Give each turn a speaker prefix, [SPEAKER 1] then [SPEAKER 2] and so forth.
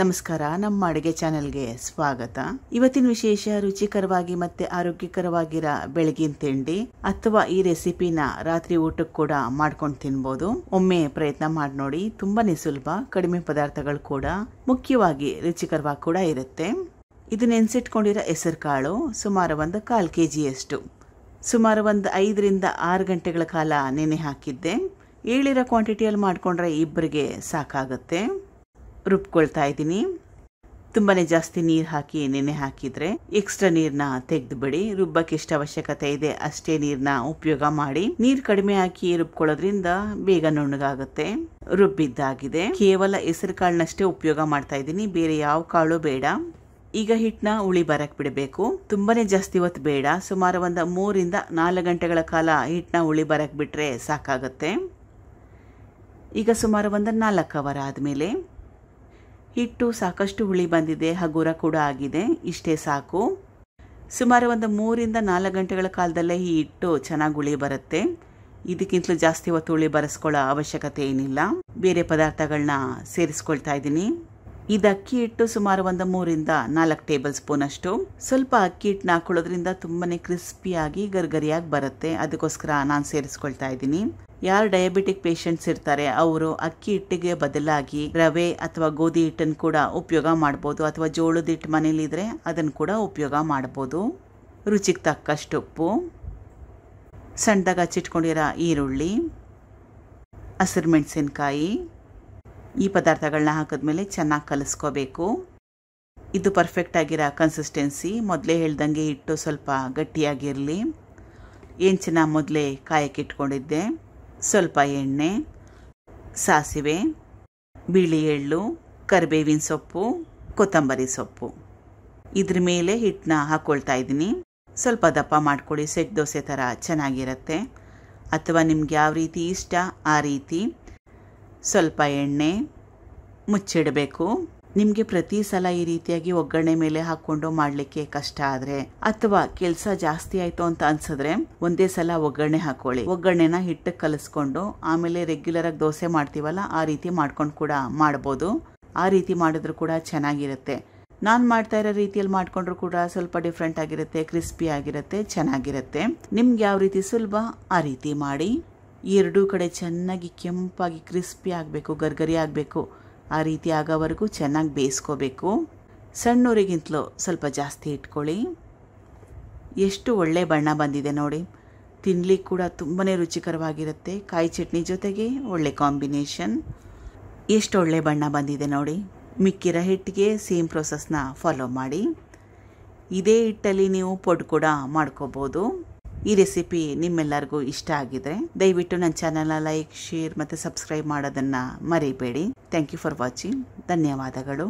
[SPEAKER 1] ನಮಸ್ಕಾರ ನಮ್ಮ ಅಡುಗೆ ಚಾನೆಲ್ಗೆ ಸ್ವಾಗತ ಇವತ್ತಿನ ವಿಶೇಷ ರುಚಿಕರವಾಗಿ ಮತ್ತೆ ಆರೋಗ್ಯಕರವಾಗಿರೋ ಬೆಳಗಿನ ತಿಂಡಿ ಅಥವಾ ಈ ರೆಸಿಪಿನ ರಾತ್ರಿ ಊಟಕ್ಕೆ ಕೂಡ ಮಾಡ್ಕೊಂಡು ತಿನ್ಬೋದು ಒಮ್ಮೆ ಪ್ರಯತ್ನ ಮಾಡಿ ನೋಡಿ ತುಂಬಾನೇ ಸುಲಭ ಕಡಿಮೆ ಪದಾರ್ಥಗಳು ಕೂಡ ಮುಖ್ಯವಾಗಿ ರುಚಿಕರವಾಗಿ ಕೂಡ ಇರುತ್ತೆ ಇದು ನೆನೆಸಿಟ್ಕೊಂಡಿರೋ ಹೆಸರು ಕಾಳು ಸುಮಾರು ಒಂದು ಕಾಲು ಕೆ ಜಿಯಷ್ಟು ಸುಮಾರು ಒಂದು ಐದರಿಂದ ಆರು ಗಂಟೆಗಳ ಕಾಲ ನೆನೆ ಹಾಕಿದ್ದೆ ಹೇಳಿರೋ ಕ್ವಾಂಟಿಟಿಯಲ್ಲಿ ಮಾಡಿಕೊಂಡ್ರೆ ಇಬ್ಬರಿಗೆ ಸಾಕಾಗುತ್ತೆ ರುಬ್ಕೊಳ್ತಾ ಇದ್ದೀನಿ ತುಂಬಾ ಜಾಸ್ತಿ ನೀರು ಹಾಕಿ ನೆನೆ ಹಾಕಿದರೆ ಎಕ್ಸ್ಟ್ರಾ ನೀರನ್ನ ತೆಗೆದುಬಿಡಿ ರುಬ್ಬಕ್ಕೆ ಎಷ್ಟು ಅವಶ್ಯಕತೆ ಇದೆ ಅಷ್ಟೇ ನೀರನ್ನ ಉಪಯೋಗ ಮಾಡಿ ನೀರು ಕಡಿಮೆ ಹಾಕಿ ರುಬ್ಕೊಳ್ಳೋದ್ರಿಂದ ಬೇಗ ನುಣ್ಣಗಾಗುತ್ತೆ ರುಬ್ಬಿದ್ದಾಗಿದೆ ಕೇವಲ ಹೆಸರು ಕಾಳನ್ನಷ್ಟೇ ಉಪಯೋಗ ಮಾಡ್ತಾ ಇದ್ದೀನಿ ಬೇರೆ ಯಾವ ಕಾಳು ಬೇಡ ಈಗ ಹಿಟ್ಟನ್ನ ಉಳಿ ಬರಕ್ ಬಿಡಬೇಕು ತುಂಬಾನೇ ಜಾಸ್ತಿ ಹೊತ್ತು ಬೇಡ ಸುಮಾರು ಒಂದು ಮೂರಿಂದ ನಾಲ್ಕು ಗಂಟೆಗಳ ಕಾಲ ಹಿಟ್ಟನ್ನ ಉಳಿ ಬರಕ್ಕೆ ಬಿಟ್ಟರೆ ಸಾಕಾಗುತ್ತೆ ಈಗ ಸುಮಾರು ಒಂದು ನಾಲ್ಕು ಅವರ್ ಆದಮೇಲೆ ಹಿಟ್ಟು ಸಾಕಷ್ಟು ಹುಳಿ ಬಂದಿದೆ ಹಗುರ ಕೂಡ ಆಗಿದೆ ಇಷ್ಟೇ ಸಾಕು ಸುಮಾರು ಒಂದು ಮೂರಿಂದ ನಾಲ್ಕು ಗಂಟೆಗಳ ಕಾಲದಲ್ಲೇ ಈ ಹಿಟ್ಟು ಚೆನ್ನಾಗಿ ಹುಳಿ ಬರುತ್ತೆ ಇದಕ್ಕಿಂತಲೂ ಜಾಸ್ತಿ ಹೊತ್ತು ಹುಳಿ ಬರೆಸ್ಕೊಳ್ಳೋ ಅವಶ್ಯಕತೆ ಏನಿಲ್ಲ ಬೇರೆ ಪದಾರ್ಥಗಳನ್ನ ಸೇರಿಸ್ಕೊಳ್ತಾ ಇದ್ದೀನಿ ಇದು ಅಕ್ಕಿ ಹಿಟ್ಟು ಸುಮಾರು ಒಂದು ಮೂರಿಂದ ನಾಲ್ಕು ಟೇಬಲ್ ಸ್ಪೂನ್ ಅಷ್ಟು ಸ್ವಲ್ಪ ಅಕ್ಕಿ ಹಿಟ್ಟನ್ನ ಹಾಕೊಳ್ಳೋದ್ರಿಂದ ತುಂಬಾ ಕ್ರಿಸ್ಪಿಯಾಗಿ ಗರ್ಗರಿಯಾಗಿ ಬರುತ್ತೆ ಅದಕ್ಕೋಸ್ಕರ ನಾನು ಸೇರಿಸ್ಕೊಳ್ತಾ ಇದ್ದೀನಿ ಯಾರು ಡಯಾಬಿಟಿಕ್ ಪೇಷಂಟ್ಸ್ ಇರ್ತಾರೆ ಅವರು ಅಕ್ಕಿ ಹಿಟ್ಟಿಗೆ ಬದಲಾಗಿ ರವೆ ಅಥವಾ ಗೋಧಿ ಹಿಟ್ಟನ್ನು ಕೂಡ ಉಪಯೋಗ ಮಾಡ್ಬೋದು ಅಥವಾ ಜೋಳದ ಹಿಟ್ಟು ಮನೇಲಿದ್ರೆ ಅದನ್ನು ಕೂಡ ಉಪಯೋಗ ಮಾಡ್ಬೋದು ರುಚಿಗೆ ತಕ್ಕಷ್ಟು ಉಪ್ಪು ಸಣ್ಣದಾಗ ಹಚ್ಚಿಟ್ಕೊಂಡಿರೋ ಈರುಳ್ಳಿ ಹಸಿರು ಮೆಣಸಿನ್ಕಾಯಿ ಈ ಪದಾರ್ಥಗಳನ್ನ ಹಾಕಿದ್ಮೇಲೆ ಚೆನ್ನಾಗಿ ಕಲಿಸ್ಕೋಬೇಕು ಇದು ಪರ್ಫೆಕ್ಟಾಗಿರೋ ಕನ್ಸಿಸ್ಟೆನ್ಸಿ ಮೊದಲೇ ಹೇಳ್ದಂಗೆ ಹಿಟ್ಟು ಸ್ವಲ್ಪ ಗಟ್ಟಿಯಾಗಿರಲಿ ಹೆಂಚನ ಮೊದಲೇ ಕಾಯಕ್ಕೆ ಇಟ್ಕೊಂಡಿದ್ದೆ ಸ್ವಲ್ಪ ಎಣ್ಣೆ ಸಾಸಿವೆ ಬಿಳಿ ಎಳ್ಳು ಕರಿಬೇವಿನ ಸೊಪ್ಪು ಕೊತ್ತಂಬರಿ ಸೊಪ್ಪು ಇದ್ರ ಮೇಲೆ ಹಿಟ್ಟನ್ನ ಹಾಕ್ಕೊಳ್ತಾ ಇದ್ದೀನಿ ಸ್ವಲ್ಪ ದಪ್ಪ ಮಾಡ್ಕೊಳ್ಳಿ ಸೆಟ್ ದೋಸೆ ಥರ ಚೆನ್ನಾಗಿರುತ್ತೆ ಅಥವಾ ನಿಮ್ಗೆ ಯಾವ ರೀತಿ ಇಷ್ಟ ಆ ರೀತಿ ಸ್ವಲ್ಪ ಎಣ್ಣೆ ಮುಚ್ಚಿಡಬೇಕು ನಿಮಗೆ ಪ್ರತಿ ಸಲ ಈ ರೀತಿಯಾಗಿ ಒಗ್ಗರಣೆ ಮೇಲೆ ಹಾಕ್ಕೊಂಡು ಮಾಡಲಿಕ್ಕೆ ಕಷ್ಟ ಆದರೆ ಅಥವಾ ಕೆಲಸ ಜಾಸ್ತಿ ಆಯಿತು ಅಂತ ಅನ್ಸಿದ್ರೆ ಒಂದೇ ಸಲ ಒಗ್ಗರಣೆ ಹಾಕೊಳ್ಳಿ ಒಗ್ಗರಣೆನ ಹಿಟ್ಟಕ್ಕೆ ಕಲಿಸ್ಕೊಂಡು ಆಮೇಲೆ ರೆಗ್ಯುಲರ್ ಆಗಿ ದೋಸೆ ಮಾಡ್ತೀವಲ್ಲ ಆ ರೀತಿ ಮಾಡ್ಕೊಂಡು ಕೂಡ ಮಾಡ್ಬೋದು ಆ ರೀತಿ ಮಾಡಿದ್ರು ಕೂಡ ಚೆನ್ನಾಗಿರುತ್ತೆ ನಾನು ಮಾಡ್ತಾ ಇರೋ ರೀತಿಯಲ್ಲಿ ಮಾಡ್ಕೊಂಡ್ರು ಕೂಡ ಸ್ವಲ್ಪ ಡಿಫ್ರೆಂಟ್ ಆಗಿರುತ್ತೆ ಕ್ರಿಸ್ಪಿ ಆಗಿರುತ್ತೆ ಚೆನ್ನಾಗಿರುತ್ತೆ ನಿಮ್ಗೆ ಯಾವ ರೀತಿ ಸುಲಭ ಆ ರೀತಿ ಮಾಡಿ ಎರಡೂ ಕಡೆ ಚೆನ್ನಾಗಿ ಕೆಂಪಾಗಿ ಕ್ರಿಸ್ಪಿ ಆಗಬೇಕು ಗರ್ಗರಿ ಆಗಬೇಕು ಆ ರೀತಿ ಆಗೋವರೆಗೂ ಚೆನ್ನಾಗಿ ಬೇಯಿಸ್ಕೋಬೇಕು ಸಣ್ಣೂರಿಗಿಂತಲೂ ಸ್ವಲ್ಪ ಜಾಸ್ತಿ ಇಟ್ಕೊಳ್ಳಿ ಎಷ್ಟು ಒಳ್ಳೆ ಬಣ್ಣ ಬಂದಿದೆ ನೋಡಿ ತಿನ್ನಲಿಕ್ಕೆ ಕೂಡ ತುಂಬಾ ರುಚಿಕರವಾಗಿರುತ್ತೆ ಕಾಯಿ ಚಟ್ನಿ ಜೊತೆಗೆ ಒಳ್ಳೆ ಕಾಂಬಿನೇಷನ್ ಎಷ್ಟು ಒಳ್ಳೆ ಬಣ್ಣ ಬಂದಿದೆ ನೋಡಿ ಮಿಕ್ಕಿರೋ ಹಿಟ್ಟಿಗೆ ಸೇಮ್ ಪ್ರೊಸೆಸ್ನ ಫಾಲೋ ಮಾಡಿ ಇದೇ ಹಿಟ್ಟಲ್ಲಿ ನೀವು ಪೊಡ್ ಕೂಡ ಮಾಡ್ಕೋಬೋದು ಈ ರೆಸಿಪಿ ನಿಮ್ಮೆಲ್ಲರಿಗೂ ಇಷ್ಟ ಆಗಿದೆ ದಯವಿಟ್ಟು ನನ್ನ ಚಾನಲ್ನ ಲೈಕ್ ಶೇರ್ ಮತ್ತು ಸಬ್ಸ್ಕ್ರೈಬ್ ಮಾಡೋದನ್ನು ಮರಿಬೇಡಿ ಥ್ಯಾಂಕ್ ಯು ಫಾರ್ ವಾಚಿಂಗ್ ಧನ್ಯವಾದಗಳು